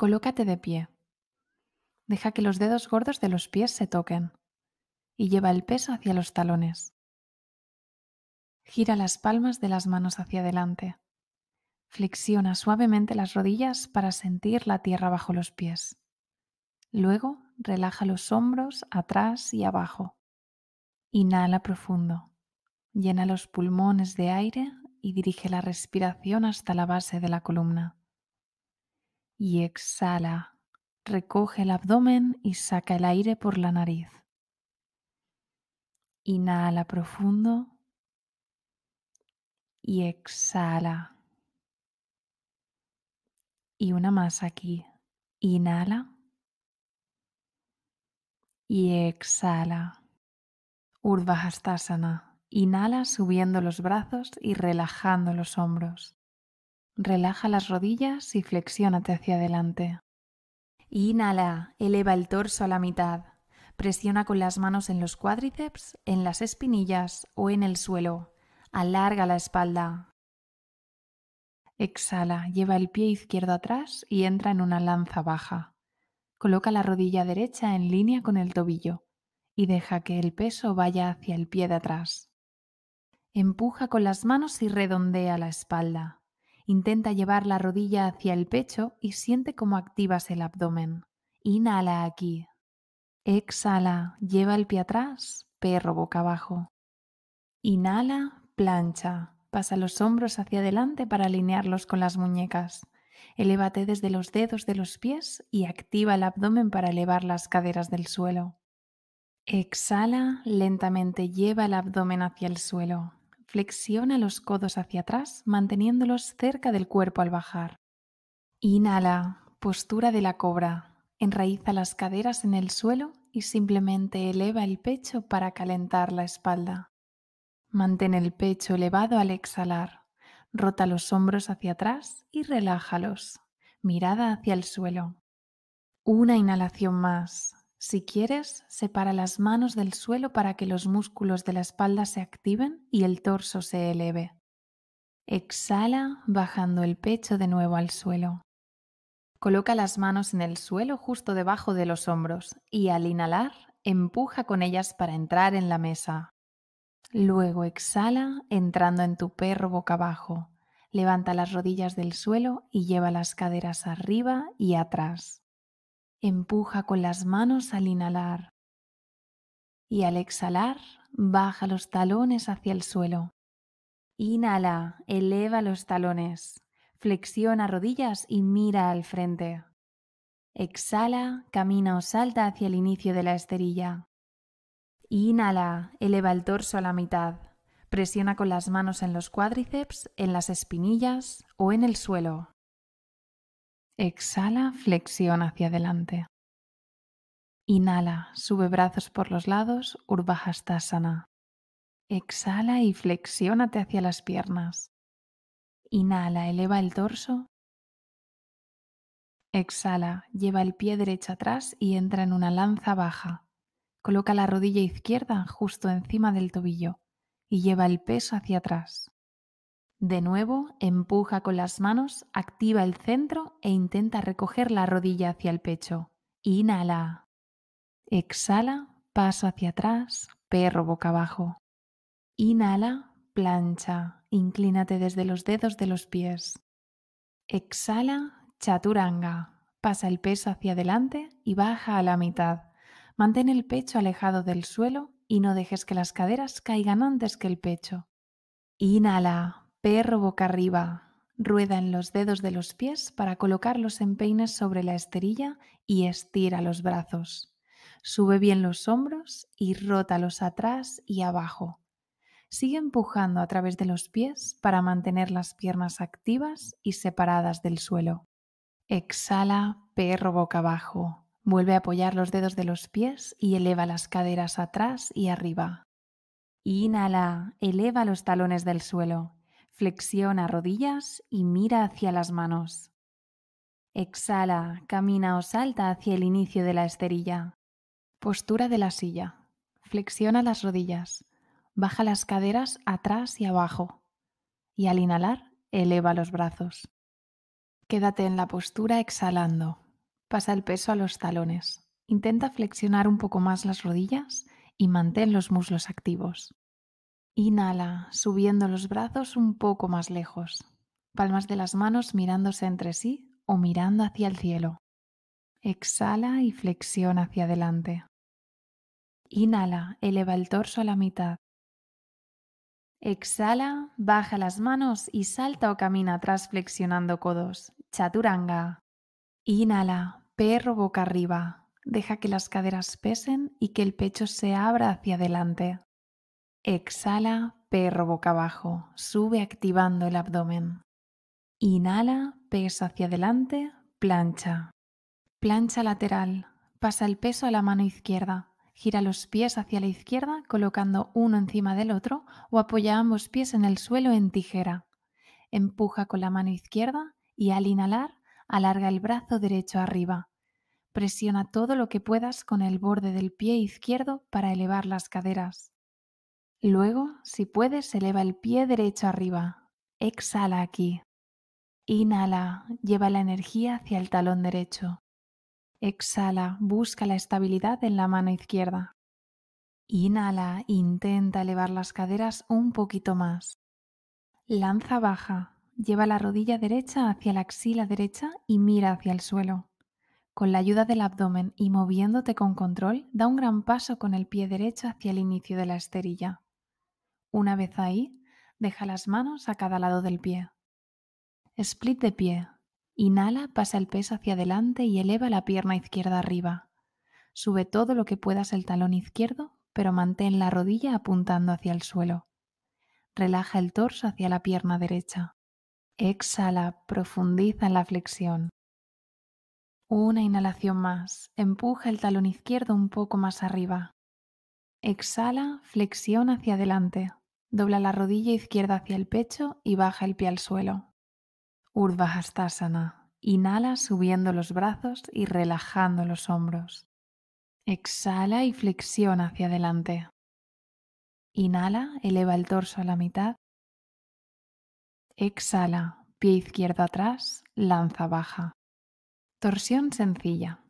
Colócate de pie. Deja que los dedos gordos de los pies se toquen y lleva el peso hacia los talones. Gira las palmas de las manos hacia adelante. Flexiona suavemente las rodillas para sentir la tierra bajo los pies. Luego relaja los hombros atrás y abajo. Inhala profundo. Llena los pulmones de aire y dirige la respiración hasta la base de la columna y exhala. Recoge el abdomen y saca el aire por la nariz. Inhala profundo y exhala. Y una más aquí. Inhala y exhala. sana Inhala subiendo los brazos y relajando los hombros. Relaja las rodillas y flexiónate hacia adelante. Inhala, eleva el torso a la mitad. Presiona con las manos en los cuádriceps, en las espinillas o en el suelo. Alarga la espalda. Exhala, lleva el pie izquierdo atrás y entra en una lanza baja. Coloca la rodilla derecha en línea con el tobillo y deja que el peso vaya hacia el pie de atrás. Empuja con las manos y redondea la espalda. Intenta llevar la rodilla hacia el pecho y siente cómo activas el abdomen. Inhala aquí. Exhala, lleva el pie atrás, perro boca abajo. Inhala, plancha. Pasa los hombros hacia adelante para alinearlos con las muñecas. Elévate desde los dedos de los pies y activa el abdomen para elevar las caderas del suelo. Exhala, lentamente lleva el abdomen hacia el suelo. Flexiona los codos hacia atrás manteniéndolos cerca del cuerpo al bajar. Inhala, postura de la cobra. Enraiza las caderas en el suelo y simplemente eleva el pecho para calentar la espalda. Mantén el pecho elevado al exhalar. Rota los hombros hacia atrás y relájalos. Mirada hacia el suelo. Una inhalación más. Si quieres, separa las manos del suelo para que los músculos de la espalda se activen y el torso se eleve. Exhala bajando el pecho de nuevo al suelo. Coloca las manos en el suelo justo debajo de los hombros y al inhalar, empuja con ellas para entrar en la mesa. Luego exhala entrando en tu perro boca abajo. Levanta las rodillas del suelo y lleva las caderas arriba y atrás. Empuja con las manos al inhalar y al exhalar baja los talones hacia el suelo. Inhala, eleva los talones, flexiona rodillas y mira al frente. Exhala, camina o salta hacia el inicio de la esterilla. Inhala, eleva el torso a la mitad. Presiona con las manos en los cuádriceps, en las espinillas o en el suelo. Exhala, flexión hacia adelante. Inhala, sube brazos por los lados, sana. Exhala y flexiónate hacia las piernas. Inhala, eleva el torso. Exhala, lleva el pie derecho atrás y entra en una lanza baja. Coloca la rodilla izquierda justo encima del tobillo y lleva el peso hacia atrás. De nuevo, empuja con las manos, activa el centro e intenta recoger la rodilla hacia el pecho. Inhala. Exhala, paso hacia atrás, perro boca abajo. Inhala, plancha, inclínate desde los dedos de los pies. Exhala, chaturanga, pasa el peso hacia adelante y baja a la mitad. Mantén el pecho alejado del suelo y no dejes que las caderas caigan antes que el pecho. Inhala, Perro boca arriba. Rueda en los dedos de los pies para colocar los empeines sobre la esterilla y estira los brazos. Sube bien los hombros y rótalos atrás y abajo. Sigue empujando a través de los pies para mantener las piernas activas y separadas del suelo. Exhala, perro boca abajo. Vuelve a apoyar los dedos de los pies y eleva las caderas atrás y arriba. Inhala, eleva los talones del suelo. Flexiona rodillas y mira hacia las manos. Exhala, camina o salta hacia el inicio de la esterilla. Postura de la silla. Flexiona las rodillas. Baja las caderas atrás y abajo. Y al inhalar, eleva los brazos. Quédate en la postura exhalando. Pasa el peso a los talones. Intenta flexionar un poco más las rodillas y mantén los muslos activos. Inhala, subiendo los brazos un poco más lejos, palmas de las manos mirándose entre sí o mirando hacia el cielo. Exhala y flexiona hacia adelante. Inhala, eleva el torso a la mitad. Exhala, baja las manos y salta o camina atrás flexionando codos. Chaturanga. Inhala, perro boca arriba. Deja que las caderas pesen y que el pecho se abra hacia adelante. Exhala, perro boca abajo. Sube activando el abdomen. Inhala, peso hacia adelante, plancha. Plancha lateral. Pasa el peso a la mano izquierda. Gira los pies hacia la izquierda colocando uno encima del otro o apoya ambos pies en el suelo en tijera. Empuja con la mano izquierda y al inhalar alarga el brazo derecho arriba. Presiona todo lo que puedas con el borde del pie izquierdo para elevar las caderas. Luego, si puedes, eleva el pie derecho arriba. Exhala aquí. Inhala, lleva la energía hacia el talón derecho. Exhala, busca la estabilidad en la mano izquierda. Inhala, intenta elevar las caderas un poquito más. Lanza baja, lleva la rodilla derecha hacia la axila derecha y mira hacia el suelo. Con la ayuda del abdomen y moviéndote con control, da un gran paso con el pie derecho hacia el inicio de la esterilla. Una vez ahí, deja las manos a cada lado del pie. Split de pie. Inhala, pasa el peso hacia adelante y eleva la pierna izquierda arriba. Sube todo lo que puedas el talón izquierdo, pero mantén la rodilla apuntando hacia el suelo. Relaja el torso hacia la pierna derecha. Exhala, profundiza en la flexión. Una inhalación más. Empuja el talón izquierdo un poco más arriba. Exhala, flexión hacia adelante. Dobla la rodilla izquierda hacia el pecho y baja el pie al suelo. Hastasana. Inhala subiendo los brazos y relajando los hombros. Exhala y flexiona hacia adelante. Inhala, eleva el torso a la mitad. Exhala, pie izquierdo atrás, lanza baja. Torsión sencilla.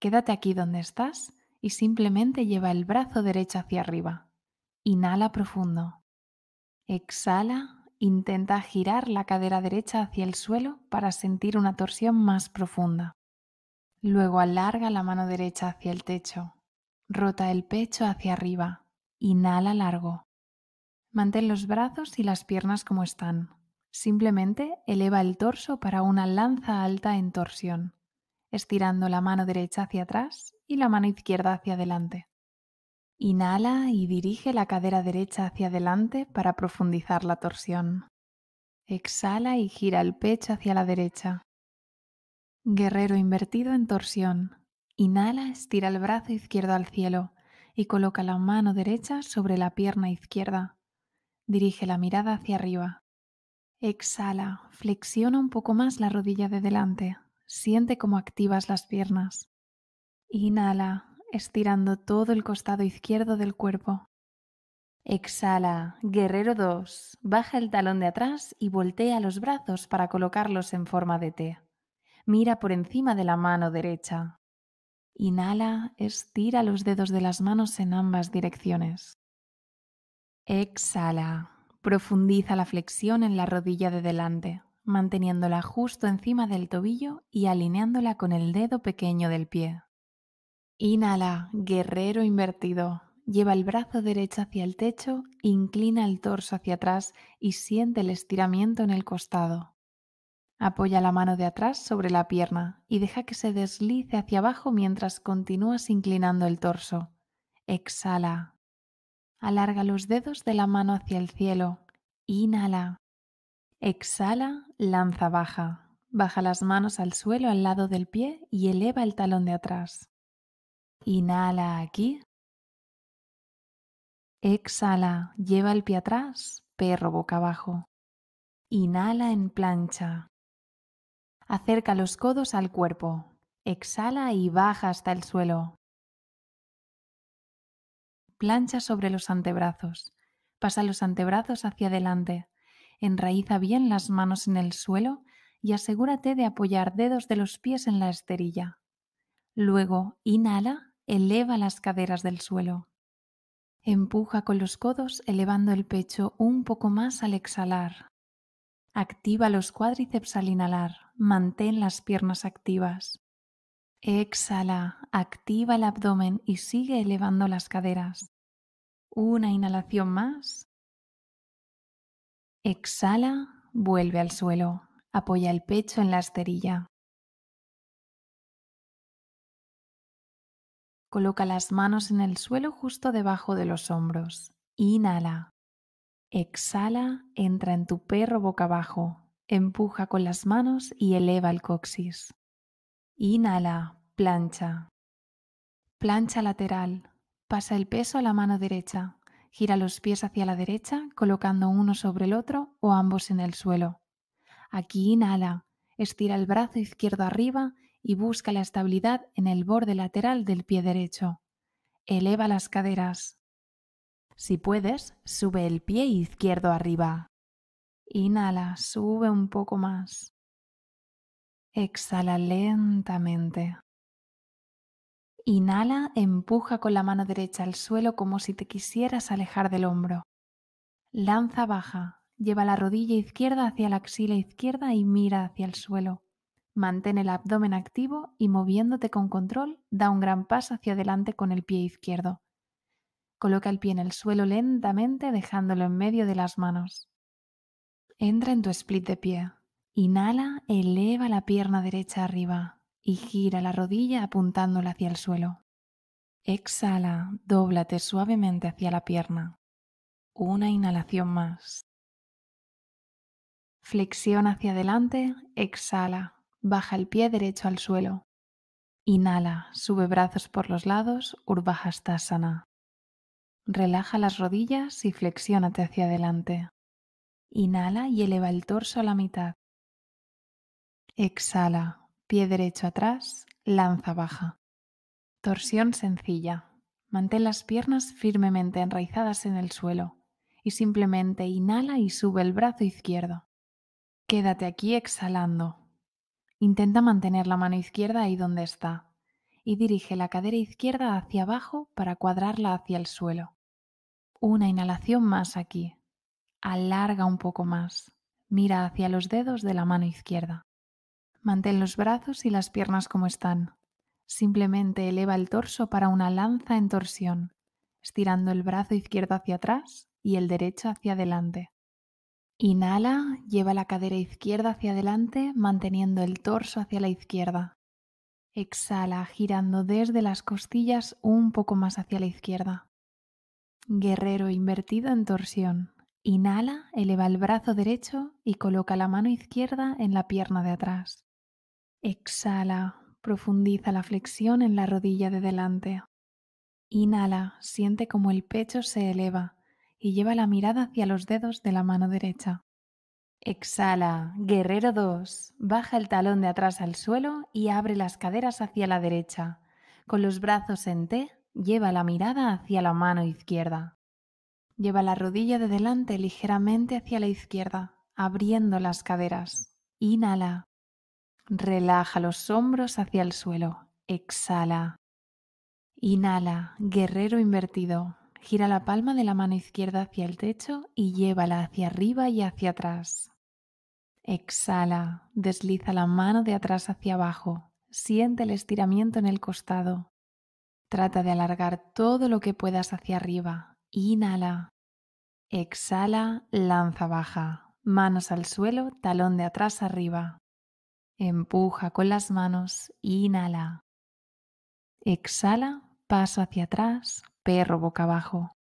Quédate aquí donde estás y simplemente lleva el brazo derecho hacia arriba. Inhala profundo. Exhala, intenta girar la cadera derecha hacia el suelo para sentir una torsión más profunda. Luego alarga la mano derecha hacia el techo. Rota el pecho hacia arriba. Inhala largo. Mantén los brazos y las piernas como están. Simplemente eleva el torso para una lanza alta en torsión, estirando la mano derecha hacia atrás y la mano izquierda hacia adelante. Inhala y dirige la cadera derecha hacia adelante para profundizar la torsión. Exhala y gira el pecho hacia la derecha. Guerrero invertido en torsión. Inhala, estira el brazo izquierdo al cielo y coloca la mano derecha sobre la pierna izquierda. Dirige la mirada hacia arriba. Exhala, flexiona un poco más la rodilla de delante. Siente cómo activas las piernas. Inhala, estirando todo el costado izquierdo del cuerpo. Exhala, guerrero 2. Baja el talón de atrás y voltea los brazos para colocarlos en forma de T. Mira por encima de la mano derecha. Inhala, estira los dedos de las manos en ambas direcciones. Exhala, profundiza la flexión en la rodilla de delante, manteniéndola justo encima del tobillo y alineándola con el dedo pequeño del pie. Inhala, guerrero invertido. Lleva el brazo derecho hacia el techo, inclina el torso hacia atrás y siente el estiramiento en el costado. Apoya la mano de atrás sobre la pierna y deja que se deslice hacia abajo mientras continúas inclinando el torso. Exhala. Alarga los dedos de la mano hacia el cielo. Inhala. Exhala, lanza baja. Baja las manos al suelo al lado del pie y eleva el talón de atrás. Inhala aquí. Exhala, lleva el pie atrás, perro boca abajo. Inhala en plancha. Acerca los codos al cuerpo. Exhala y baja hasta el suelo. Plancha sobre los antebrazos. Pasa los antebrazos hacia adelante. Enraiza bien las manos en el suelo y asegúrate de apoyar dedos de los pies en la esterilla. Luego, inhala eleva las caderas del suelo. Empuja con los codos elevando el pecho un poco más al exhalar. Activa los cuádriceps al inhalar. Mantén las piernas activas. Exhala, activa el abdomen y sigue elevando las caderas. Una inhalación más. Exhala, vuelve al suelo. Apoya el pecho en la esterilla. Coloca las manos en el suelo justo debajo de los hombros. Inhala. Exhala, entra en tu perro boca abajo. Empuja con las manos y eleva el coxis. Inhala, plancha. Plancha lateral. Pasa el peso a la mano derecha. Gira los pies hacia la derecha, colocando uno sobre el otro o ambos en el suelo. Aquí inhala. Estira el brazo izquierdo arriba y busca la estabilidad en el borde lateral del pie derecho. Eleva las caderas. Si puedes, sube el pie izquierdo arriba. Inhala, sube un poco más. Exhala lentamente. Inhala, empuja con la mano derecha al suelo como si te quisieras alejar del hombro. Lanza baja, lleva la rodilla izquierda hacia la axila izquierda y mira hacia el suelo. Mantén el abdomen activo y moviéndote con control, da un gran paso hacia adelante con el pie izquierdo. Coloca el pie en el suelo lentamente dejándolo en medio de las manos. Entra en tu split de pie. Inhala, eleva la pierna derecha arriba y gira la rodilla apuntándola hacia el suelo. Exhala, dóblate suavemente hacia la pierna. Una inhalación más. Flexión hacia adelante, exhala baja el pie derecho al suelo. Inhala, sube brazos por los lados, Urbhastasana. Relaja las rodillas y flexiónate hacia adelante. Inhala y eleva el torso a la mitad. Exhala, pie derecho atrás, lanza baja. Torsión sencilla. Mantén las piernas firmemente enraizadas en el suelo y simplemente inhala y sube el brazo izquierdo. Quédate aquí exhalando, Intenta mantener la mano izquierda ahí donde está y dirige la cadera izquierda hacia abajo para cuadrarla hacia el suelo. Una inhalación más aquí. Alarga un poco más. Mira hacia los dedos de la mano izquierda. Mantén los brazos y las piernas como están. Simplemente eleva el torso para una lanza en torsión, estirando el brazo izquierdo hacia atrás y el derecho hacia adelante. Inhala, lleva la cadera izquierda hacia adelante, manteniendo el torso hacia la izquierda. Exhala, girando desde las costillas un poco más hacia la izquierda. Guerrero invertido en torsión. Inhala, eleva el brazo derecho y coloca la mano izquierda en la pierna de atrás. Exhala, profundiza la flexión en la rodilla de delante. Inhala, siente como el pecho se eleva y lleva la mirada hacia los dedos de la mano derecha. Exhala, guerrero 2. Baja el talón de atrás al suelo y abre las caderas hacia la derecha. Con los brazos en T, lleva la mirada hacia la mano izquierda. Lleva la rodilla de delante ligeramente hacia la izquierda, abriendo las caderas. Inhala. Relaja los hombros hacia el suelo. Exhala. Inhala, guerrero invertido. Gira la palma de la mano izquierda hacia el techo y llévala hacia arriba y hacia atrás. Exhala, desliza la mano de atrás hacia abajo. Siente el estiramiento en el costado. Trata de alargar todo lo que puedas hacia arriba. Inhala. Exhala, lanza baja. Manos al suelo, talón de atrás arriba. Empuja con las manos. Inhala. Exhala, paso hacia atrás, perro boca abajo.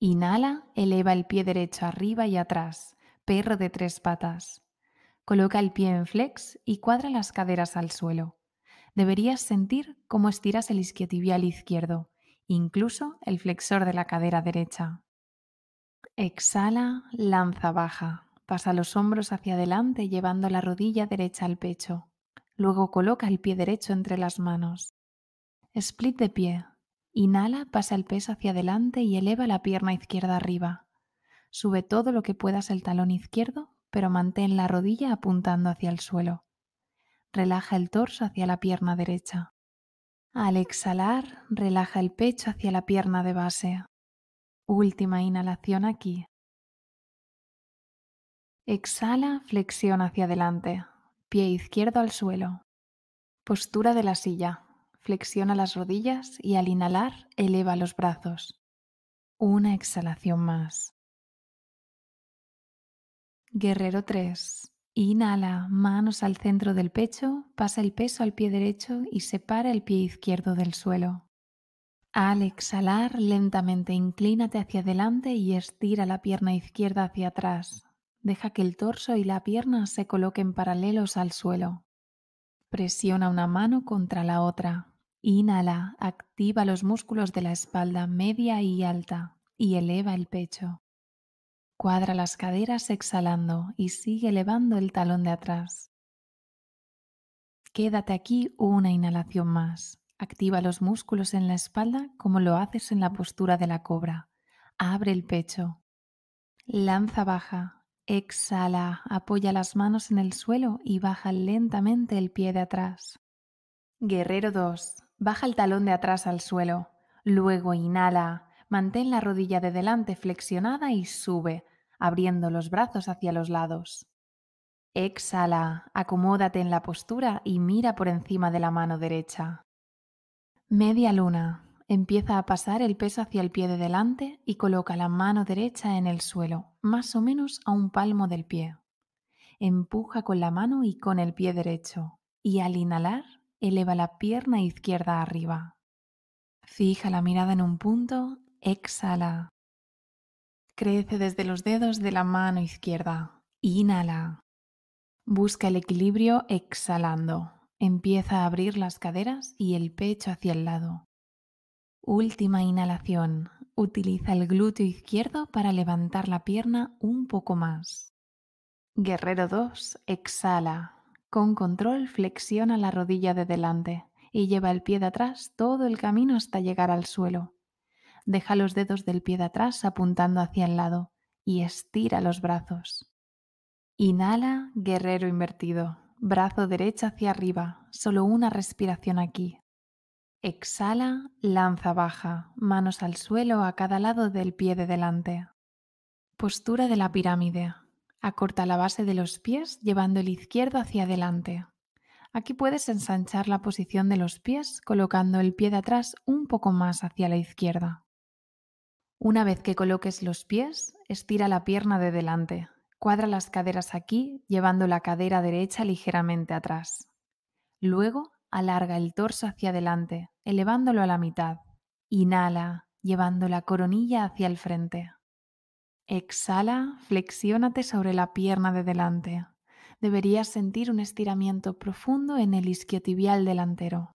Inhala, eleva el pie derecho arriba y atrás, perro de tres patas. Coloca el pie en flex y cuadra las caderas al suelo. Deberías sentir cómo estiras el isquiotibial izquierdo, incluso el flexor de la cadera derecha. Exhala, lanza baja. Pasa los hombros hacia adelante llevando la rodilla derecha al pecho. Luego coloca el pie derecho entre las manos. Split de pie, Inhala, pasa el peso hacia adelante y eleva la pierna izquierda arriba. Sube todo lo que puedas el talón izquierdo, pero mantén la rodilla apuntando hacia el suelo. Relaja el torso hacia la pierna derecha. Al exhalar, relaja el pecho hacia la pierna de base. Última inhalación aquí. Exhala, flexión hacia adelante, pie izquierdo al suelo. Postura de la silla flexiona las rodillas y al inhalar eleva los brazos. Una exhalación más. Guerrero 3. Inhala, manos al centro del pecho, pasa el peso al pie derecho y separa el pie izquierdo del suelo. Al exhalar, lentamente inclínate hacia adelante y estira la pierna izquierda hacia atrás. Deja que el torso y la pierna se coloquen paralelos al suelo. Presiona una mano contra la otra. Inhala, activa los músculos de la espalda media y alta y eleva el pecho. Cuadra las caderas exhalando y sigue elevando el talón de atrás. Quédate aquí una inhalación más. Activa los músculos en la espalda como lo haces en la postura de la cobra. Abre el pecho. Lanza baja. Exhala. Apoya las manos en el suelo y baja lentamente el pie de atrás. Guerrero 2. Baja el talón de atrás al suelo. Luego inhala. Mantén la rodilla de delante flexionada y sube, abriendo los brazos hacia los lados. Exhala, acomódate en la postura y mira por encima de la mano derecha. Media luna. Empieza a pasar el peso hacia el pie de delante y coloca la mano derecha en el suelo, más o menos a un palmo del pie. Empuja con la mano y con el pie derecho. Y al inhalar, eleva la pierna izquierda arriba. Fija la mirada en un punto, exhala. Crece desde los dedos de la mano izquierda. Inhala. Busca el equilibrio exhalando. Empieza a abrir las caderas y el pecho hacia el lado. Última inhalación. Utiliza el glúteo izquierdo para levantar la pierna un poco más. Guerrero 2. Exhala. Con control flexiona la rodilla de delante y lleva el pie de atrás todo el camino hasta llegar al suelo. Deja los dedos del pie de atrás apuntando hacia el lado y estira los brazos. Inhala, guerrero invertido, brazo derecho hacia arriba, solo una respiración aquí. Exhala, lanza baja, manos al suelo a cada lado del pie de delante. Postura de la pirámide. Acorta la base de los pies llevando el izquierdo hacia adelante. Aquí puedes ensanchar la posición de los pies colocando el pie de atrás un poco más hacia la izquierda. Una vez que coloques los pies, estira la pierna de delante. Cuadra las caderas aquí llevando la cadera derecha ligeramente atrás. Luego alarga el torso hacia adelante, elevándolo a la mitad. Inhala, llevando la coronilla hacia el frente. Exhala, flexiónate sobre la pierna de delante. Deberías sentir un estiramiento profundo en el isquiotibial delantero.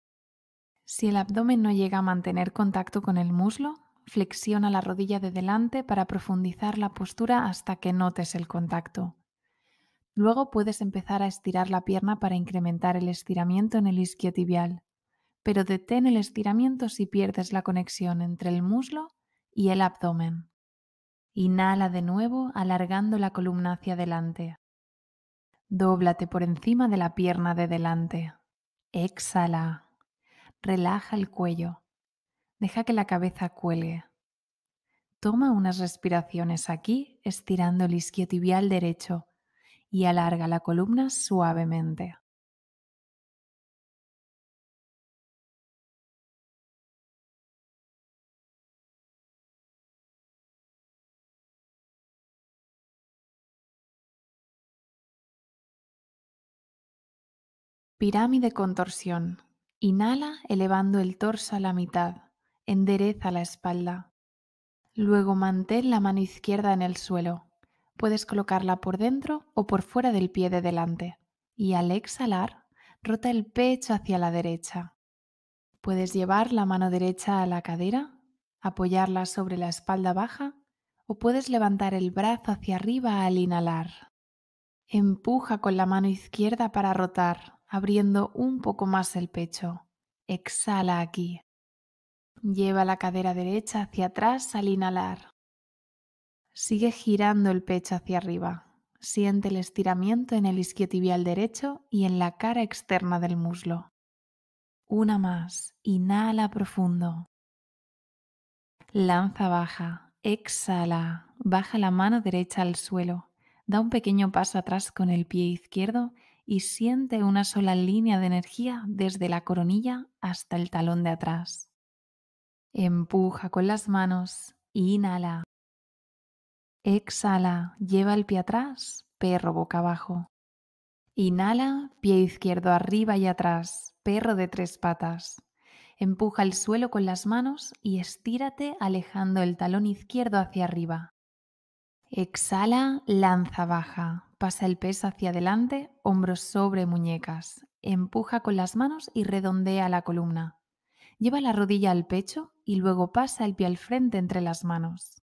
Si el abdomen no llega a mantener contacto con el muslo, flexiona la rodilla de delante para profundizar la postura hasta que notes el contacto. Luego puedes empezar a estirar la pierna para incrementar el estiramiento en el isquiotibial, pero detén el estiramiento si pierdes la conexión entre el muslo y el abdomen. Inhala de nuevo alargando la columna hacia adelante. Dóblate por encima de la pierna de delante. Exhala. Relaja el cuello. Deja que la cabeza cuelgue. Toma unas respiraciones aquí, estirando el isquiotibial derecho y alarga la columna suavemente. Pirámide contorsión. Inhala elevando el torso a la mitad. Endereza la espalda. Luego mantén la mano izquierda en el suelo. Puedes colocarla por dentro o por fuera del pie de delante. Y al exhalar, rota el pecho hacia la derecha. Puedes llevar la mano derecha a la cadera, apoyarla sobre la espalda baja o puedes levantar el brazo hacia arriba al inhalar. Empuja con la mano izquierda para rotar abriendo un poco más el pecho. Exhala aquí. Lleva la cadera derecha hacia atrás al inhalar. Sigue girando el pecho hacia arriba. Siente el estiramiento en el isquiotibial derecho y en la cara externa del muslo. Una más. Inhala profundo. Lanza baja. Exhala. Baja la mano derecha al suelo. Da un pequeño paso atrás con el pie izquierdo y siente una sola línea de energía desde la coronilla hasta el talón de atrás. Empuja con las manos, inhala. Exhala, lleva el pie atrás, perro boca abajo. Inhala, pie izquierdo arriba y atrás, perro de tres patas. Empuja el suelo con las manos y estírate alejando el talón izquierdo hacia arriba. Exhala, lanza baja. Pasa el peso hacia adelante, hombros sobre muñecas. Empuja con las manos y redondea la columna. Lleva la rodilla al pecho y luego pasa el pie al frente entre las manos.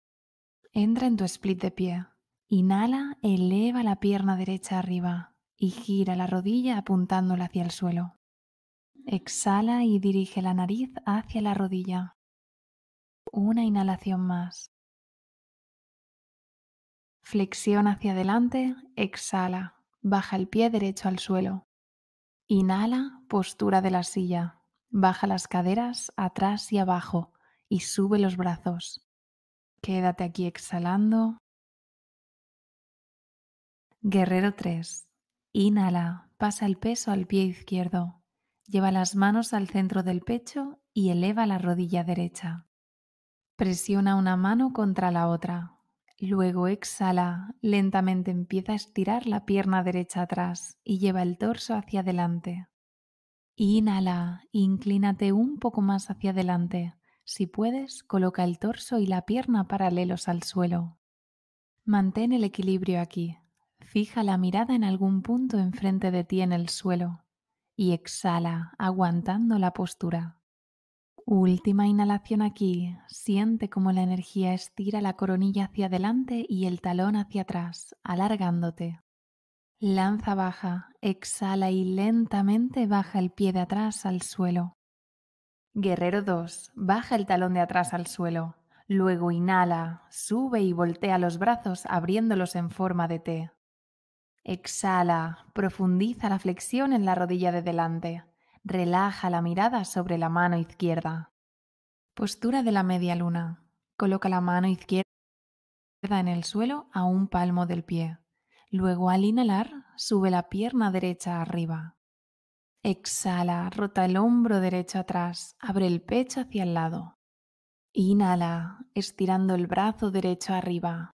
Entra en tu split de pie. Inhala, eleva la pierna derecha arriba y gira la rodilla apuntándola hacia el suelo. Exhala y dirige la nariz hacia la rodilla. Una inhalación más. Flexión hacia adelante, exhala, baja el pie derecho al suelo. Inhala, postura de la silla. Baja las caderas atrás y abajo y sube los brazos. Quédate aquí exhalando. Guerrero 3. Inhala, pasa el peso al pie izquierdo. Lleva las manos al centro del pecho y eleva la rodilla derecha. Presiona una mano contra la otra. Luego exhala, lentamente empieza a estirar la pierna derecha atrás y lleva el torso hacia adelante. Inhala, inclínate un poco más hacia adelante. Si puedes, coloca el torso y la pierna paralelos al suelo. Mantén el equilibrio aquí. Fija la mirada en algún punto enfrente de ti en el suelo. Y exhala, aguantando la postura. Última inhalación aquí. Siente cómo la energía estira la coronilla hacia adelante y el talón hacia atrás, alargándote. Lanza baja, exhala y lentamente baja el pie de atrás al suelo. Guerrero 2. Baja el talón de atrás al suelo. Luego inhala, sube y voltea los brazos abriéndolos en forma de T. Exhala, profundiza la flexión en la rodilla de delante. Relaja la mirada sobre la mano izquierda. Postura de la media luna. Coloca la mano izquierda en el suelo a un palmo del pie. Luego al inhalar, sube la pierna derecha arriba. Exhala, rota el hombro derecho atrás, abre el pecho hacia el lado. Inhala, estirando el brazo derecho arriba.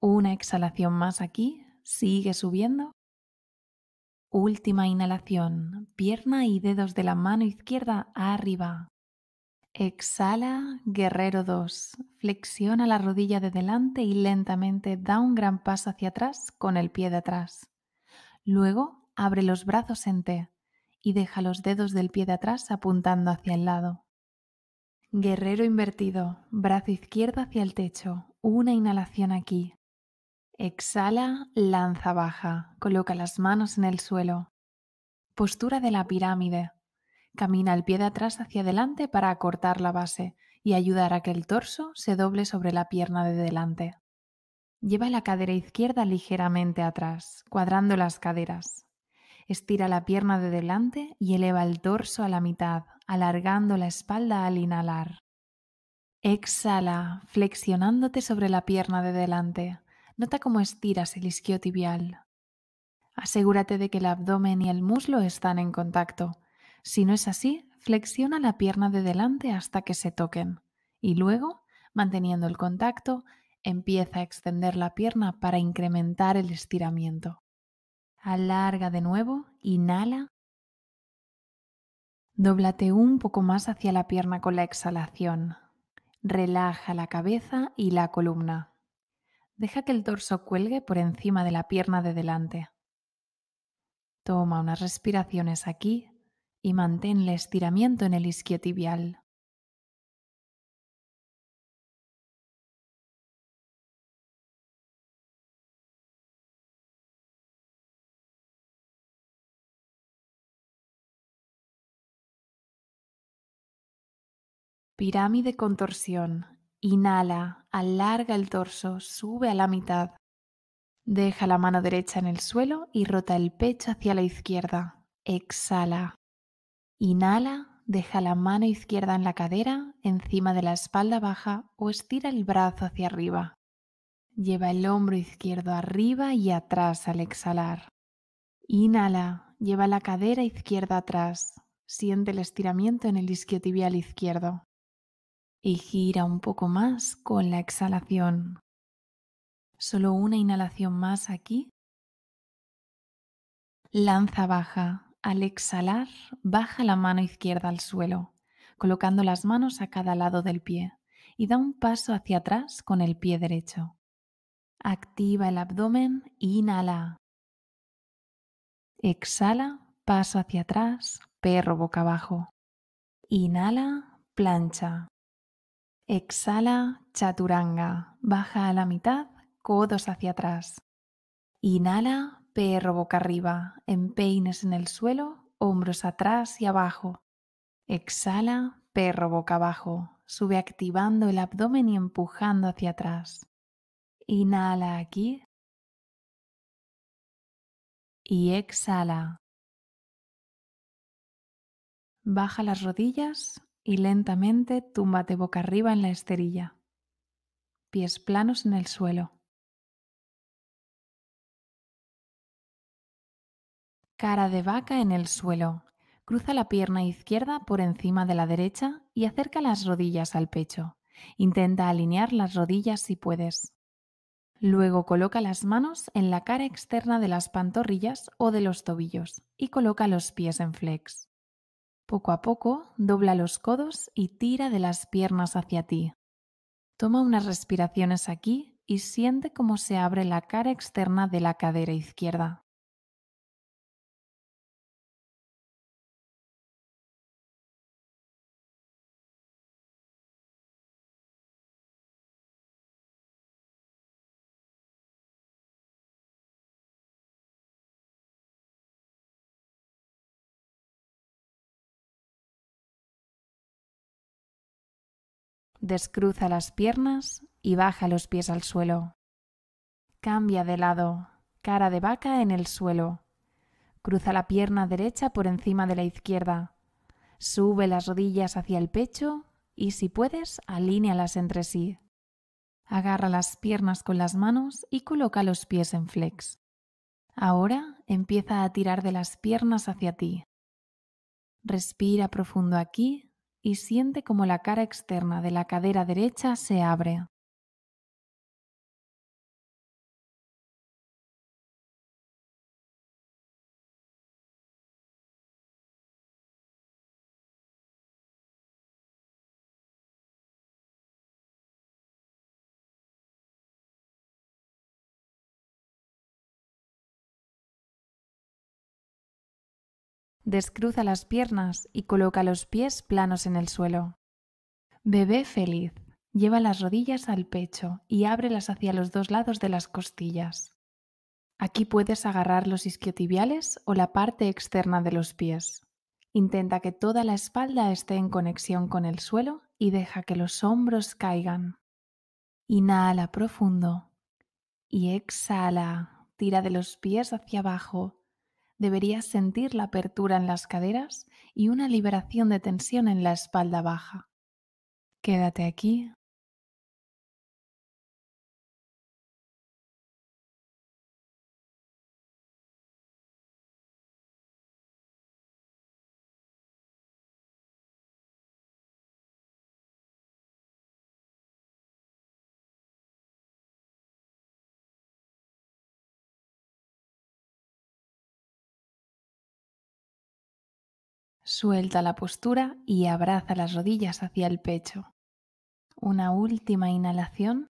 Una exhalación más aquí, sigue subiendo Última inhalación, pierna y dedos de la mano izquierda arriba. Exhala, guerrero 2. Flexiona la rodilla de delante y lentamente da un gran paso hacia atrás con el pie de atrás. Luego abre los brazos en T y deja los dedos del pie de atrás apuntando hacia el lado. Guerrero invertido, brazo izquierdo hacia el techo, una inhalación aquí, Exhala, lanza baja, coloca las manos en el suelo. Postura de la pirámide. Camina el pie de atrás hacia adelante para acortar la base y ayudar a que el torso se doble sobre la pierna de delante. Lleva la cadera izquierda ligeramente atrás, cuadrando las caderas. Estira la pierna de delante y eleva el torso a la mitad, alargando la espalda al inhalar. Exhala, flexionándote sobre la pierna de delante. Nota cómo estiras el isquiotibial. Asegúrate de que el abdomen y el muslo están en contacto. Si no es así, flexiona la pierna de delante hasta que se toquen y luego, manteniendo el contacto, empieza a extender la pierna para incrementar el estiramiento. Alarga de nuevo, inhala. Dóblate un poco más hacia la pierna con la exhalación. Relaja la cabeza y la columna. Deja que el torso cuelgue por encima de la pierna de delante. Toma unas respiraciones aquí y mantén el estiramiento en el isquiotibial. Pirámide contorsión. Inhala, alarga el torso, sube a la mitad. Deja la mano derecha en el suelo y rota el pecho hacia la izquierda. Exhala. Inhala, deja la mano izquierda en la cadera, encima de la espalda baja o estira el brazo hacia arriba. Lleva el hombro izquierdo arriba y atrás al exhalar. Inhala, lleva la cadera izquierda atrás. Siente el estiramiento en el isquiotibial izquierdo y gira un poco más con la exhalación. Solo una inhalación más aquí. Lanza baja. Al exhalar, baja la mano izquierda al suelo, colocando las manos a cada lado del pie y da un paso hacia atrás con el pie derecho. Activa el abdomen, inhala. Exhala, paso hacia atrás, perro boca abajo. Inhala, plancha. Exhala chaturanga. Baja a la mitad, codos hacia atrás. Inhala, perro boca arriba. Empeines en el suelo, hombros atrás y abajo. Exhala, perro boca abajo. Sube activando el abdomen y empujando hacia atrás. Inhala aquí. Y exhala. Baja las rodillas, y lentamente túmbate boca arriba en la esterilla, pies planos en el suelo. Cara de vaca en el suelo. Cruza la pierna izquierda por encima de la derecha y acerca las rodillas al pecho. Intenta alinear las rodillas si puedes. Luego coloca las manos en la cara externa de las pantorrillas o de los tobillos y coloca los pies en flex. Poco a poco, dobla los codos y tira de las piernas hacia ti. Toma unas respiraciones aquí y siente cómo se abre la cara externa de la cadera izquierda. descruza las piernas y baja los pies al suelo. Cambia de lado, cara de vaca en el suelo. Cruza la pierna derecha por encima de la izquierda. Sube las rodillas hacia el pecho y si puedes, alínealas entre sí. Agarra las piernas con las manos y coloca los pies en flex. Ahora empieza a tirar de las piernas hacia ti. Respira profundo aquí y siente como la cara externa de la cadera derecha se abre. Descruza las piernas y coloca los pies planos en el suelo. Bebé feliz. Lleva las rodillas al pecho y ábrelas hacia los dos lados de las costillas. Aquí puedes agarrar los isquiotibiales o la parte externa de los pies. Intenta que toda la espalda esté en conexión con el suelo y deja que los hombros caigan. Inhala profundo y exhala. Tira de los pies hacia abajo deberías sentir la apertura en las caderas y una liberación de tensión en la espalda baja. Quédate aquí Suelta la postura y abraza las rodillas hacia el pecho. Una última inhalación.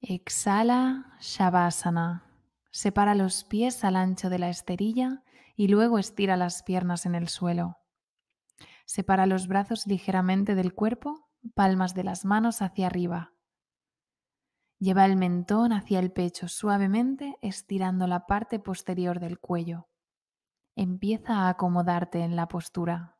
Exhala Shavasana. Separa los pies al ancho de la esterilla y luego estira las piernas en el suelo. Separa los brazos ligeramente del cuerpo, palmas de las manos hacia arriba. Lleva el mentón hacia el pecho suavemente, estirando la parte posterior del cuello. Empieza a acomodarte en la postura.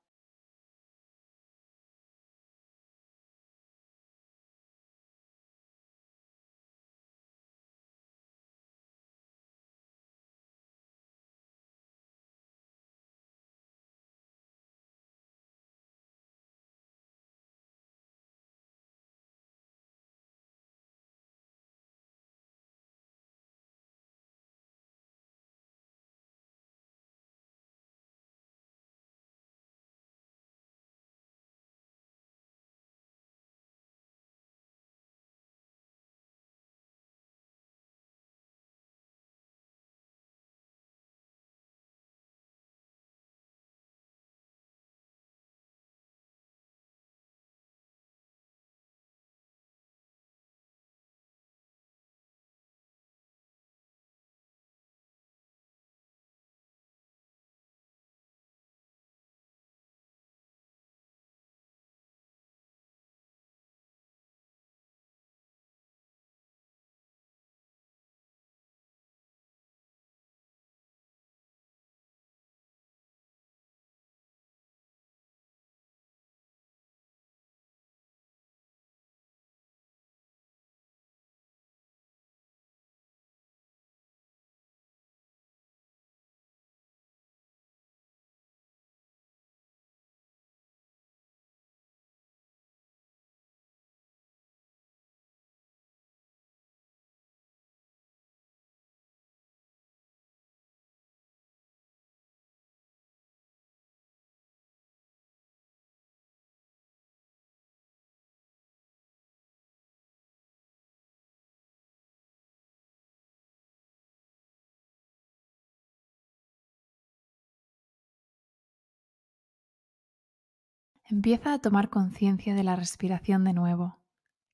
Empieza a tomar conciencia de la respiración de nuevo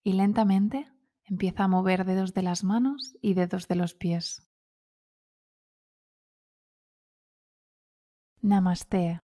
y lentamente empieza a mover dedos de las manos y dedos de los pies. Namaste.